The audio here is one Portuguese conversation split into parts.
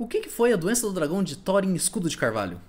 O que, foi a doença do dragão de Thor em Escudo de Carvalho?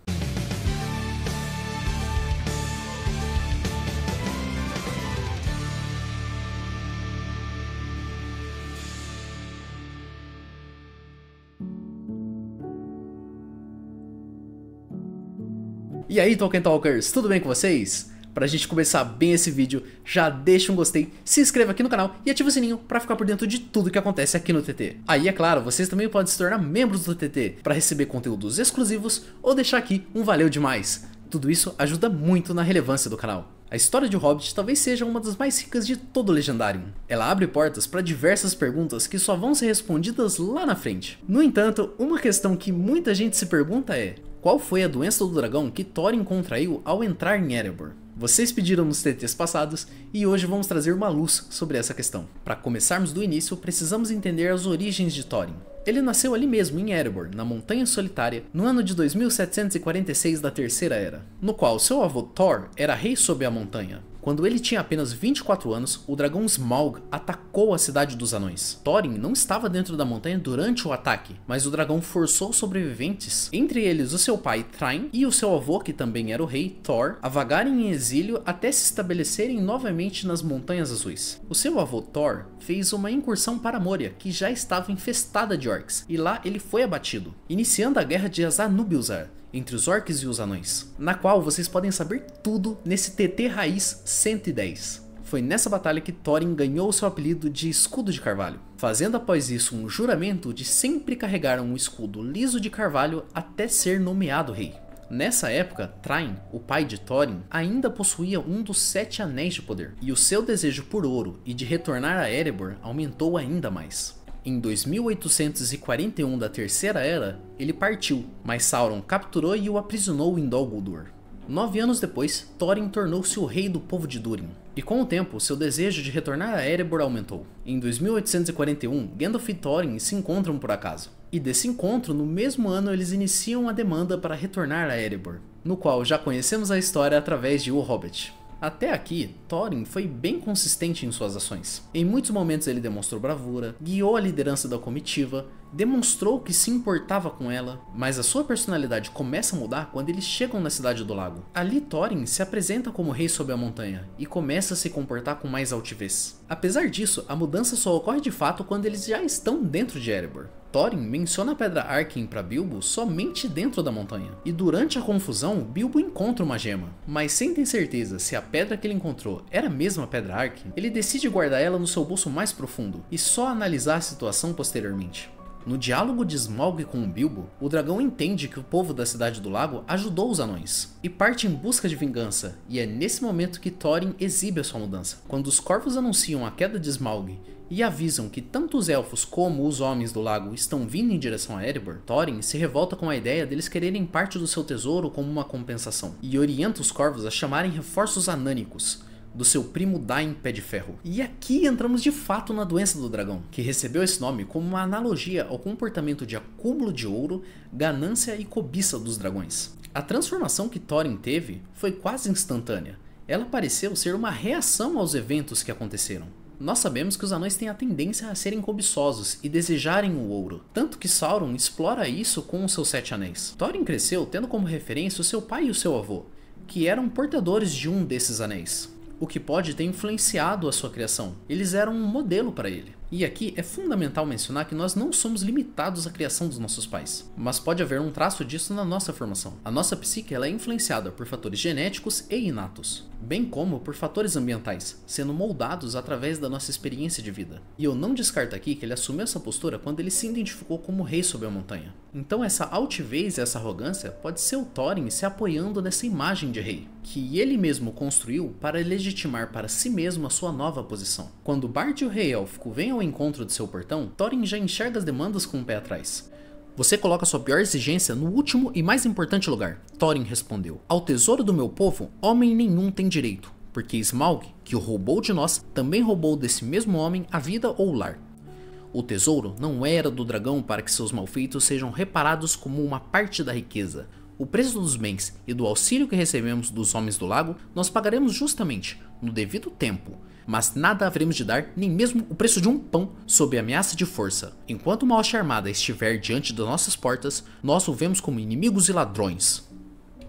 E aí, Tolkien Talkers, tudo bem com vocês? Para a gente começar bem esse vídeo, já deixa um gostei, se inscreva aqui no canal e ativa o sininho para ficar por dentro de tudo que acontece aqui no TT. Aí é claro, vocês também podem se tornar membros do TT para receber conteúdos exclusivos ou deixar aqui um valeu demais. Tudo isso ajuda muito na relevância do canal. A história de Hobbit talvez seja uma das mais ricas de todo o Legendarium. Ela abre portas para diversas perguntas que só vão ser respondidas lá na frente. No entanto, uma questão que muita gente se pergunta é: qual foi a doença do dragão que Thorin contraiu ao entrar em Erebor? Vocês pediram nos TTs passados e hoje vamos trazer uma luz sobre essa questão. Para começarmos do início, precisamos entender as origens de Thorin. Ele nasceu ali mesmo, em Erebor, na Montanha Solitária, no ano de 2746 da Terceira Era, no qual seu avô Thor era rei sob a montanha. Quando ele tinha apenas 24 anos, o dragão Smaug atacou a cidade dos anões. Thorin não estava dentro da montanha durante o ataque, mas o dragão forçou sobreviventes, entre eles o seu pai Thrain e o seu avô, que também era o rei Thor, a vagarem em exílio até se estabelecerem novamente nas Montanhas Azuis. O seu avô Thor fez uma incursão para Moria, que já estava infestada de orcs, e lá ele foi abatido, iniciando a guerra de Azanubizar, entre os orcs e os anões, na qual vocês podem saber tudo nesse TT Raiz 110. Foi nessa batalha que Thorin ganhou seu apelido de Escudo de Carvalho, fazendo após isso um juramento de sempre carregar um escudo liso de carvalho até ser nomeado rei. Nessa época, Train, o pai de Thorin, ainda possuía um dos sete anéis de poder, e o seu desejo por ouro e de retornar a Erebor aumentou ainda mais. Em 2841 da Terceira Era, ele partiu, mas Sauron capturou e o aprisionou em Dol Guldur. Nove anos depois, Thorin tornou-se o rei do povo de Durin, e com o tempo, seu desejo de retornar a Erebor aumentou. Em 2841, Gandalf e Thorin se encontram por acaso. E desse encontro, no mesmo ano, eles iniciam a demanda para retornar a Erebor, no qual já conhecemos a história através de O Hobbit. Até aqui, Thorin foi bem consistente em suas ações. Em muitos momentos ele demonstrou bravura, guiou a liderança da comitiva, demonstrou que se importava com ela, mas a sua personalidade começa a mudar quando eles chegam na cidade do lago. Ali Thorin se apresenta como rei sob a montanha e começa a se comportar com mais altivez. Apesar disso, a mudança só ocorre de fato quando eles já estão dentro de Erebor. Thorin menciona a Pedra Arkin para Bilbo somente dentro da montanha, e durante a confusão, Bilbo encontra uma gema. Mas sem ter certeza se a pedra que ele encontrou era mesmo a Pedra Arkin, ele decide guardar ela no seu bolso mais profundo e só analisar a situação posteriormente. No diálogo de Smaug com o Bilbo, o dragão entende que o povo da Cidade do Lago ajudou os anões, e parte em busca de vingança, e é nesse momento que Thorin exibe a sua mudança. Quando os corvos anunciam a queda de Smaug e avisam que tanto os elfos como os homens do lago estão vindo em direção a Erebor, Thorin se revolta com a ideia deles quererem parte do seu tesouro como uma compensação, e orienta os corvos a chamarem reforços anânicos, do seu primo Dain Pé de Ferro. E aqui entramos de fato na doença do dragão, que recebeu esse nome como uma analogia ao comportamento de acúmulo de ouro, ganância e cobiça dos dragões. A transformação que Thorin teve foi quase instantânea. Ela pareceu ser uma reação aos eventos que aconteceram. Nós sabemos que os anões têm a tendência a serem cobiçosos e desejarem o ouro, tanto que Sauron explora isso com os seus sete anéis. Thorin cresceu tendo como referência o seu pai e o seu avô, que eram portadores de um desses anéis o que pode ter influenciado a sua criação. Eles eram um modelo para ele. E aqui é fundamental mencionar que nós não somos limitados à criação dos nossos pais, mas pode haver um traço disso na nossa formação. A nossa psique ela é influenciada por fatores genéticos e inatos, bem como por fatores ambientais, sendo moldados através da nossa experiência de vida. E eu não descarto aqui que ele assumiu essa postura quando ele se identificou como rei sobre a montanha. Então essa altivez e essa arrogância pode ser o Thorin se apoiando nessa imagem de rei, que ele mesmo construiu para legitimar para si mesmo a sua nova posição. Quando Bard e o Rei Élfico vêm ao ao encontro de seu portão, Thorin já enxerga as demandas com o um pé atrás. Você coloca sua pior exigência no último e mais importante lugar. Thorin respondeu: Ao tesouro do meu povo, homem nenhum tem direito, porque Smaug, que o roubou de nós, também roubou desse mesmo homem a vida ou o lar. O tesouro não era do dragão para que seus malfeitos sejam reparados como uma parte da riqueza o preço dos bens e do auxílio que recebemos dos homens do lago nós pagaremos justamente, no devido tempo, mas nada haveremos de dar, nem mesmo o preço de um pão, sob ameaça de força. Enquanto uma hoste armada estiver diante das nossas portas, nós o vemos como inimigos e ladrões.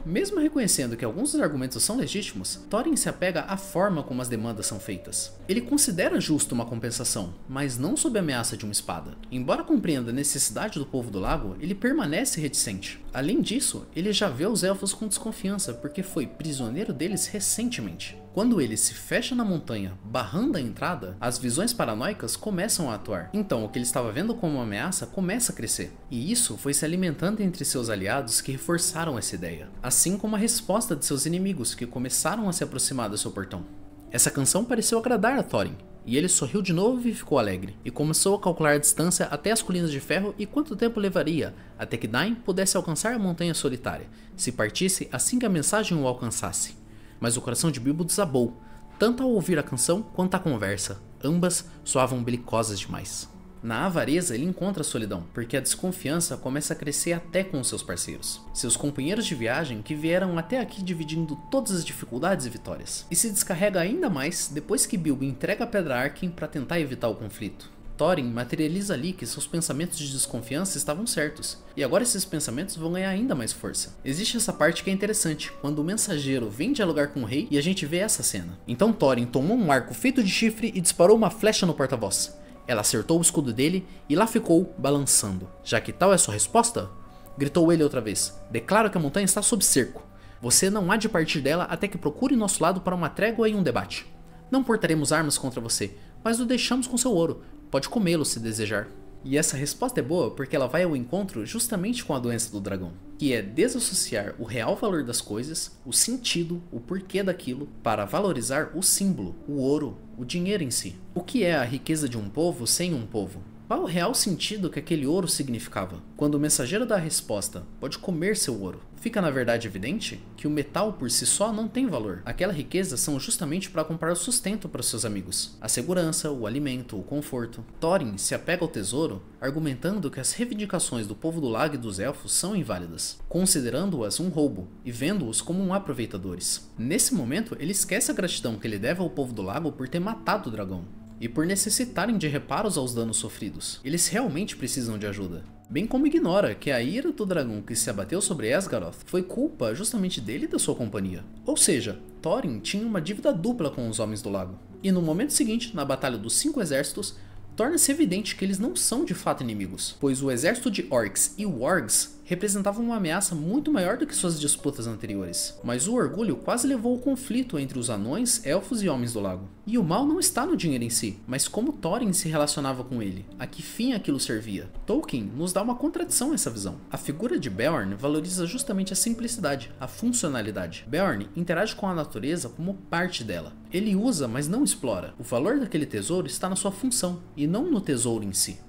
Mesmo reconhecendo que alguns dos argumentos são legítimos, Thorin se apega à forma como as demandas são feitas. Ele considera justo uma compensação, mas não sob a ameaça de uma espada. Embora compreenda a necessidade do povo do lago, ele permanece reticente. Além disso, ele já vê os elfos com desconfiança porque foi prisioneiro deles recentemente. Quando ele se fecha na montanha, barrando a entrada, as visões paranoicas começam a atuar. Então, o que ele estava vendo como uma ameaça começa a crescer. E isso foi se alimentando entre seus aliados que reforçaram essa ideia, assim como a resposta de seus inimigos que começaram a se aproximar do seu portão. Essa canção pareceu agradar a Thorin, e ele sorriu de novo e ficou alegre, e começou a calcular a distância até as colinas de ferro e quanto tempo levaria até que Dain pudesse alcançar a montanha solitária, se partisse assim que a mensagem o alcançasse mas o coração de Bilbo desabou, tanto ao ouvir a canção quanto a conversa. Ambas soavam belicosas demais. Na avareza, ele encontra a solidão, porque a desconfiança começa a crescer até com os seus parceiros, seus companheiros de viagem que vieram até aqui dividindo todas as dificuldades e vitórias. E se descarrega ainda mais depois que Bilbo entrega a Pedra Arkin para tentar evitar o conflito. Thorin materializa ali que seus pensamentos de desconfiança estavam certos, e agora esses pensamentos vão ganhar ainda mais força. Existe essa parte que é interessante, quando o mensageiro vem dialogar com o rei e a gente vê essa cena. Então Thorin tomou um arco feito de chifre e disparou uma flecha no porta-voz. Ela acertou o escudo dele e lá ficou balançando. Já que tal é sua resposta? Gritou ele outra vez. Declaro que a montanha está sob cerco. Você não há de partir dela até que procure nosso lado para uma trégua e um debate. Não portaremos armas contra você, mas o deixamos com seu ouro, pode comê-lo se desejar. E essa resposta é boa porque ela vai ao encontro justamente com a doença do dragão, que é desassociar o real valor das coisas, o sentido, o porquê daquilo, para valorizar o símbolo, o ouro, o dinheiro em si. O que é a riqueza de um povo sem um povo? Qual o real sentido que aquele ouro significava? Quando o mensageiro dá a resposta, pode comer seu ouro, fica na verdade evidente que o metal por si só não tem valor. Aquela riqueza são justamente para comprar o sustento para seus amigos, a segurança, o alimento, o conforto. Thorin se apega ao tesouro, argumentando que as reivindicações do povo do lago e dos elfos são inválidas, considerando-as um roubo e vendo-os como um aproveitadores. Nesse momento, ele esquece a gratidão que ele deve ao povo do lago por ter matado o dragão, e por necessitarem de reparos aos danos sofridos. Eles realmente precisam de ajuda. Bem como ignora que é a ira do dragão que se abateu sobre Asgaroth foi culpa justamente dele e da sua companhia. Ou seja, Thorin tinha uma dívida dupla com os Homens do Lago. E no momento seguinte, na Batalha dos Cinco Exércitos, torna-se evidente que eles não são de fato inimigos, pois o exército de orcs e wargs representava uma ameaça muito maior do que suas disputas anteriores, mas o orgulho quase levou o conflito entre os anões, elfos e homens do lago. E o mal não está no dinheiro em si, mas como Thorin se relacionava com ele, a que fim aquilo servia. Tolkien nos dá uma contradição a essa visão. A figura de Beorn valoriza justamente a simplicidade, a funcionalidade. Beorn interage com a natureza como parte dela. Ele usa, mas não explora. O valor daquele tesouro está na sua função, e não no tesouro em si.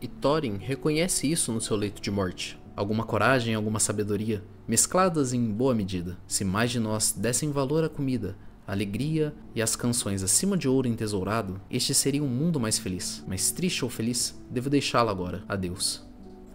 E Thorin reconhece isso no seu leito de morte alguma coragem, alguma sabedoria, mescladas em boa medida, se mais de nós dessem valor à comida, à alegria e às canções acima de ouro entesourado, este seria um mundo mais feliz. Mas triste ou feliz, devo deixá-lo agora. Adeus.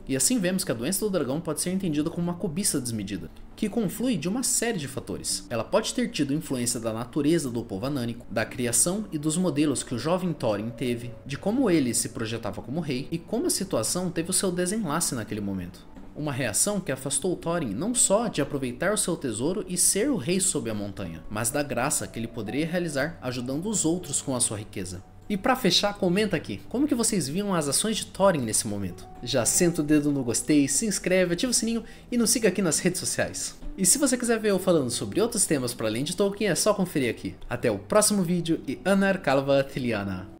E assim vemos que a doença do dragão pode ser entendida como uma cobiça desmedida, que conflui de uma série de fatores. Ela pode ter tido influência da natureza do povo anânico, da criação e dos modelos que o jovem Thorin teve, de como ele se projetava como rei e como a situação teve o seu desenlace naquele momento uma reação que afastou Thorin não só de aproveitar o seu tesouro e ser o rei sob a montanha, mas da graça que ele poderia realizar ajudando os outros com a sua riqueza. E para fechar, comenta aqui, como que vocês viam as ações de Thorin nesse momento? Já senta o dedo no gostei, se inscreve, ativa o sininho e nos siga aqui nas redes sociais. E se você quiser ver eu falando sobre outros temas para além de Tolkien, é só conferir aqui. Até o próximo vídeo e Anar Calva Tiliana.